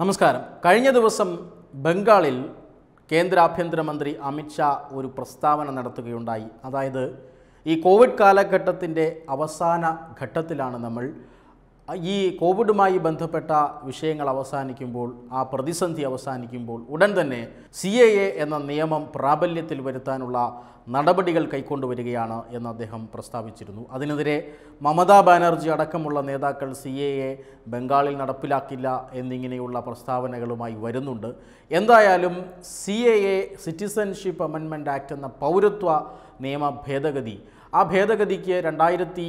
നമസ്കാരം കഴിഞ്ഞ ദിവസം ബംഗാളിൽ കേന്ദ്ര ആഭ്യന്തരമന്ത്രി അമിത്ഷാ ഒരു പ്രസ്താവന നടത്തുകയുണ്ടായി അതായത് ഈ കോവിഡ് കാലഘട്ടത്തിൻ്റെ അവസാന ഘട്ടത്തിലാണ് നമ്മൾ ഈ കോവിഡുമായി ബന്ധപ്പെട്ട വിഷയങ്ങൾ അവസാനിക്കുമ്പോൾ ആ പ്രതിസന്ധി അവസാനിക്കുമ്പോൾ ഉടൻ തന്നെ സി എ എ എന്ന നിയമം പ്രാബല്യത്തിൽ വരുത്താനുള്ള നടപടികൾ കൈക്കൊണ്ടുവരികയാണ് എന്ന് അദ്ദേഹം പ്രസ്താവിച്ചിരുന്നു അതിനെതിരെ മമതാ ബാനർജി അടക്കമുള്ള നേതാക്കൾ സി എ എ ബംഗാളിൽ നടപ്പിലാക്കില്ല എന്നിങ്ങനെയുള്ള പ്രസ്താവനകളുമായി വരുന്നുണ്ട് എന്തായാലും C A A citizenship amendment act എന്ന പൗരത്വ നിയമ ഭേദഗതി ആ ഭേദഗതിക്ക് രണ്ടായിരത്തി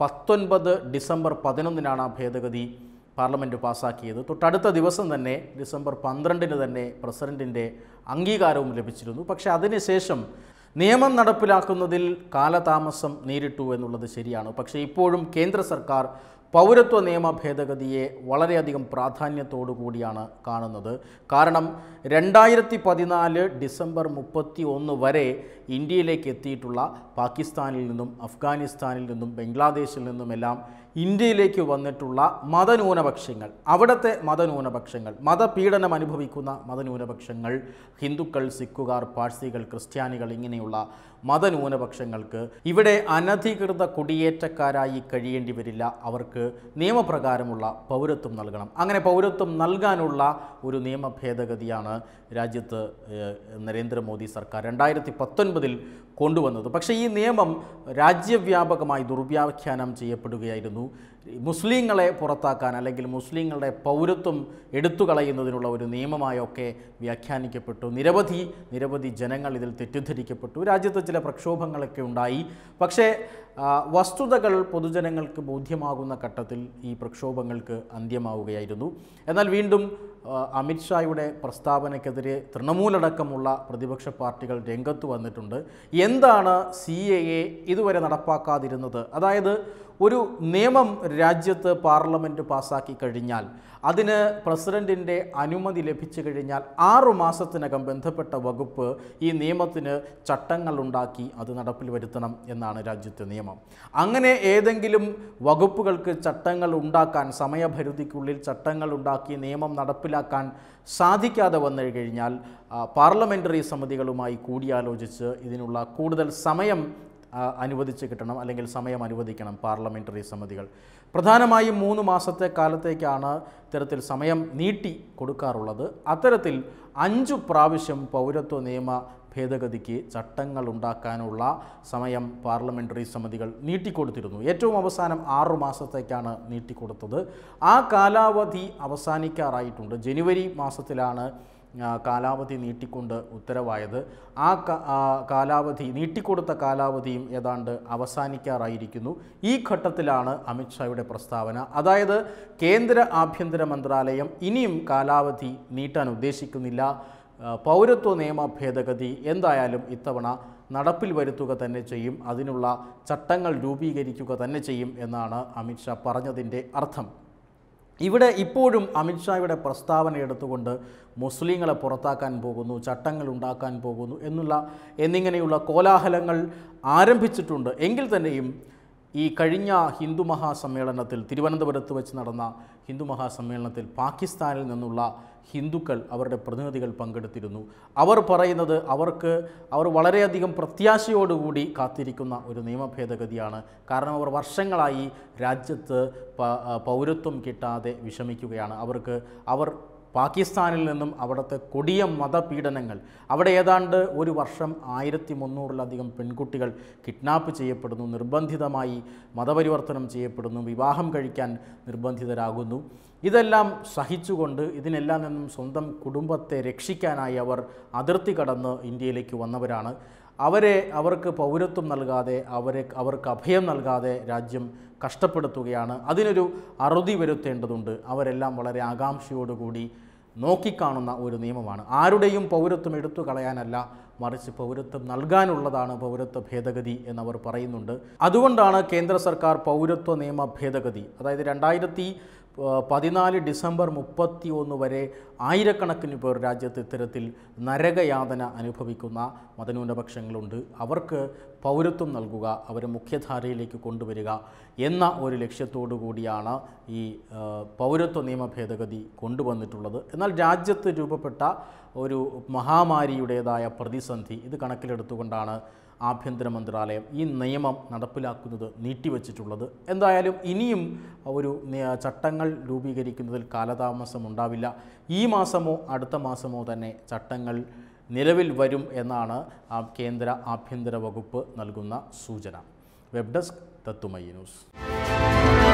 പത്തൊൻപത് ഡിസംബർ പതിനൊന്നിനാണ് ആ ഭേദഗതി പാർലമെൻറ്റ് പാസ്സാക്കിയത് തൊട്ടടുത്ത ദിവസം തന്നെ ഡിസംബർ പന്ത്രണ്ടിന് തന്നെ പ്രസിഡൻറ്റിൻ്റെ അംഗീകാരവും ലഭിച്ചിരുന്നു പക്ഷേ അതിനുശേഷം നിയമം നടപ്പിലാക്കുന്നതിൽ കാലതാമസം നേരിട്ടു എന്നുള്ളത് ശരിയാണ് പക്ഷേ ഇപ്പോഴും കേന്ദ്ര സർക്കാർ പൗരത്വ നിയമ ഭേദഗതിയെ വളരെയധികം പ്രാധാന്യത്തോടു കൂടിയാണ് കാണുന്നത് കാരണം രണ്ടായിരത്തി പതിനാല് ഡിസംബർ മുപ്പത്തി ഒന്ന് വരെ ഇന്ത്യയിലേക്ക് എത്തിയിട്ടുള്ള പാകിസ്ഥാനിൽ നിന്നും അഫ്ഗാനിസ്ഥാനിൽ നിന്നും ബംഗ്ലാദേശിൽ നിന്നുമെല്ലാം ഇന്ത്യയിലേക്ക് വന്നിട്ടുള്ള മതന്യൂനപക്ഷങ്ങൾ അവിടുത്തെ മതന്യൂനപക്ഷങ്ങൾ മതപീഡനം അനുഭവിക്കുന്ന മതന്യൂനപക്ഷങ്ങൾ ഹിന്ദുക്കൾ സിക്കുകാർ പാഴ്സികൾ ക്രിസ്ത്യാനികൾ ഇങ്ങനെയുള്ള മതന്യൂനപക്ഷങ്ങൾക്ക് ഇവിടെ അനധികൃത കുടിയേറ്റക്കാരായി കഴിയേണ്ടി വരില്ല അവർക്ക് നിയമപ്രകാരമുള്ള പൗരത്വം നൽകണം അങ്ങനെ പൗരത്വം നൽകാനുള്ള ഒരു നിയമ ഭേദഗതിയാണ് രാജ്യത്ത് നരേന്ദ്രമോദി സർക്കാർ രണ്ടായിരത്തി പത്തൊൻപതിൽ കൊണ്ടുവന്നത് പക്ഷേ ഈ നിയമം രാജ്യവ്യാപകമായി ദുർവ്യാഖ്യാനം ചെയ്യപ്പെടുകയായിരുന്നു മുസ്ലിങ്ങളെ പുറത്താക്കാൻ അല്ലെങ്കിൽ മുസ്ലിങ്ങളുടെ പൗരത്വം എടുത്തു കളയുന്നതിനുള്ള ഒരു നിയമമായൊക്കെ വ്യാഖ്യാനിക്കപ്പെട്ടു നിരവധി നിരവധി ജനങ്ങൾ ഇതിൽ തെറ്റിദ്ധരിക്കപ്പെട്ടു രാജ്യത്ത് ചില പ്രക്ഷോഭങ്ങളൊക്കെ ഉണ്ടായി പക്ഷേ വസ്തുതകൾ പൊതുജനങ്ങൾക്ക് ബോധ്യമാകുന്ന ഘട്ടത്തിൽ ഈ പ്രക്ഷോഭങ്ങൾക്ക് അന്ത്യമാവുകയായിരുന്നു എന്നാൽ വീണ്ടും അമിത്ഷായുടെ പ്രസ്താവനയ്ക്കെതിരെ തൃണമൂലടക്കമുള്ള പ്രതിപക്ഷ പാർട്ടികൾ രംഗത്ത് വന്നിട്ടുണ്ട് എന്താണ് സി ഇതുവരെ നടപ്പാക്കാതിരുന്നത് അതായത് ഒരു നിയമം രാജ്യത്ത് പാർലമെൻറ്റ് പാസ്സാക്കി കഴിഞ്ഞാൽ അതിന് പ്രസിഡൻറ്റിൻ്റെ അനുമതി ലഭിച്ചു കഴിഞ്ഞാൽ ആറു മാസത്തിനകം ബന്ധപ്പെട്ട വകുപ്പ് ഈ നിയമത്തിന് ചട്ടങ്ങൾ ഉണ്ടാക്കി അത് നടപ്പിൽ വരുത്തണം എന്നാണ് രാജ്യത്തെ നിയമം അങ്ങനെ ഏതെങ്കിലും വകുപ്പുകൾക്ക് ചട്ടങ്ങൾ ഉണ്ടാക്കാൻ സമയപരിധിക്കുള്ളിൽ ചട്ടങ്ങൾ ഉണ്ടാക്കി നിയമം നടപ്പിലാക്കാൻ സാധിക്കാതെ വന്നു കഴിഞ്ഞാൽ പാർലമെൻ്ററി സമിതികളുമായി കൂടിയാലോചിച്ച് ഇതിനുള്ള കൂടുതൽ സമയം അനുവദിച്ച് കിട്ടണം അല്ലെങ്കിൽ സമയം അനുവദിക്കണം പാർലമെൻ്ററി സമിതികൾ പ്രധാനമായും മൂന്ന് മാസത്തെ കാലത്തേക്കാണ് ഇത്തരത്തിൽ സമയം നീട്ടി കൊടുക്കാറുള്ളത് അത്തരത്തിൽ അഞ്ചു പ്രാവശ്യം പൗരത്വ നിയമ ഭേദഗതിക്ക് ചട്ടങ്ങൾ ഉണ്ടാക്കാനുള്ള സമയം പാർലമെൻ്ററി സമിതികൾ നീട്ടിക്കൊടുത്തിരുന്നു ഏറ്റവും അവസാനം ആറു മാസത്തേക്കാണ് നീട്ടിക്കൊടുത്തത് ആ കാലാവധി അവസാനിക്കാറായിട്ടുണ്ട് ജനുവരി മാസത്തിലാണ് കാലാവധി നീട്ടിക്കൊണ്ട് ഉത്തരവായത് ആ കാലാവധി നീട്ടിക്കൊടുത്ത കാലാവധിയും ഏതാണ്ട് അവസാനിക്കാറായിരിക്കുന്നു ഈ ഘട്ടത്തിലാണ് അമിത്ഷായുടെ പ്രസ്താവന അതായത് കേന്ദ്ര ആഭ്യന്തര മന്ത്രാലയം ഇനിയും കാലാവധി നീട്ടാൻ ഉദ്ദേശിക്കുന്നില്ല പൗരത്വ നിയമ ഭേദഗതി എന്തായാലും ഇത്തവണ നടപ്പിൽ വരുത്തുക തന്നെ ചെയ്യും അതിനുള്ള ചട്ടങ്ങൾ രൂപീകരിക്കുക തന്നെ ചെയ്യും എന്നാണ് അമിത്ഷാ പറഞ്ഞതിൻ്റെ അർത്ഥം ഇവിടെ ഇപ്പോഴും അമിത്ഷായുടെ പ്രസ്താവന എടുത്തുകൊണ്ട് മുസ്ലിങ്ങളെ പുറത്താക്കാൻ പോകുന്നു ചട്ടങ്ങൾ ഉണ്ടാക്കാൻ പോകുന്നു എന്നുള്ള എന്നിങ്ങനെയുള്ള കോലാഹലങ്ങൾ ആരംഭിച്ചിട്ടുണ്ട് എങ്കിൽ തന്നെയും ഈ കഴിഞ്ഞ ഹിന്ദു മഹാസമ്മേളനത്തിൽ തിരുവനന്തപുരത്ത് വെച്ച് നടന്ന ഹിന്ദു മഹാസമ്മേളനത്തിൽ പാകിസ്ഥാനിൽ നിന്നുള്ള ഹിന്ദുക്കൾ അവരുടെ പ്രതിനിധികൾ പങ്കെടുത്തിരുന്നു അവർ പറയുന്നത് അവർക്ക് അവർ വളരെയധികം പ്രത്യാശയോടുകൂടി കാത്തിരിക്കുന്ന ഒരു നിയമ ഭേദഗതിയാണ് കാരണം അവർ വർഷങ്ങളായി രാജ്യത്ത് പൗരത്വം കിട്ടാതെ വിഷമിക്കുകയാണ് അവർക്ക് അവർ പാകിസ്ഥാനിൽ നിന്നും അവിടുത്തെ കൊടിയ മതപീഡനങ്ങൾ അവിടെ ഏതാണ്ട് ഒരു വർഷം ആയിരത്തി മുന്നൂറിലധികം പെൺകുട്ടികൾ കിഡ്നാപ്പ് ചെയ്യപ്പെടുന്നു നിർബന്ധിതമായി മതപരിവർത്തനം ചെയ്യപ്പെടുന്നു വിവാഹം കഴിക്കാൻ നിർബന്ധിതരാകുന്നു ഇതെല്ലാം സഹിച്ചുകൊണ്ട് ഇതിനെല്ലാം നിന്നും സ്വന്തം കുടുംബത്തെ രക്ഷിക്കാനായി അവർ അതിർത്തി കടന്ന് ഇന്ത്യയിലേക്ക് വന്നവരാണ് അവരെ അവർക്ക് പൗരത്വം നൽകാതെ അവരെ അവർക്ക് അഭയം നൽകാതെ രാജ്യം കഷ്ടപ്പെടുത്തുകയാണ് അതിനൊരു അറുതി വരുത്തേണ്ടതുണ്ട് അവരെല്ലാം വളരെ ആകാംക്ഷയോടുകൂടി നോക്കിക്കാണുന്ന ഒരു നിയമമാണ് ആരുടെയും പൗരത്വം എടുത്തു കളയാനല്ല മറിച്ച് പൗരത്വം നൽകാനുള്ളതാണ് പൗരത്വ ഭേദഗതി എന്നവർ പറയുന്നുണ്ട് അതുകൊണ്ടാണ് കേന്ദ്ര സർക്കാർ പൗരത്വ നിയമ ഭേദഗതി അതായത് രണ്ടായിരത്തി പതിനാല് ഡിസംബർ മുപ്പത്തി ഒന്ന് വരെ ആയിരക്കണക്കിന് പേർ രാജ്യത്ത് ഇത്തരത്തിൽ നരകയാതന അനുഭവിക്കുന്ന മതന്യൂനപക്ഷങ്ങളുണ്ട് അവർക്ക് പൗരത്വം നൽകുക അവരെ മുഖ്യധാരയിലേക്ക് കൊണ്ടുവരിക എന്ന ഒരു ലക്ഷ്യത്തോടു കൂടിയാണ് ഈ പൗരത്വ നിയമ ഭേദഗതി കൊണ്ടുവന്നിട്ടുള്ളത് എന്നാൽ രാജ്യത്ത് രൂപപ്പെട്ട ഒരു മഹാമാരിയുടേതായ പ്രതിസന്ധി ഇത് കണക്കിലെടുത്തുകൊണ്ടാണ് ആഭ്യന്തര മന്ത്രാലയം ഈ നിയമം നടപ്പിലാക്കുന്നത് നീട്ടിവച്ചിട്ടുള്ളത് എന്തായാലും ഇനിയും ഒരു ചട്ടങ്ങൾ രൂപീകരിക്കുന്നതിൽ കാലതാമസം ഉണ്ടാവില്ല ഈ മാസമോ അടുത്ത മാസമോ തന്നെ ചട്ടങ്ങൾ നിലവിൽ വരും എന്നാണ് കേന്ദ്ര ആഭ്യന്തര വകുപ്പ് നൽകുന്ന സൂചന വെബ് ഡെസ്ക് തത്തുമൈ ന്യൂസ്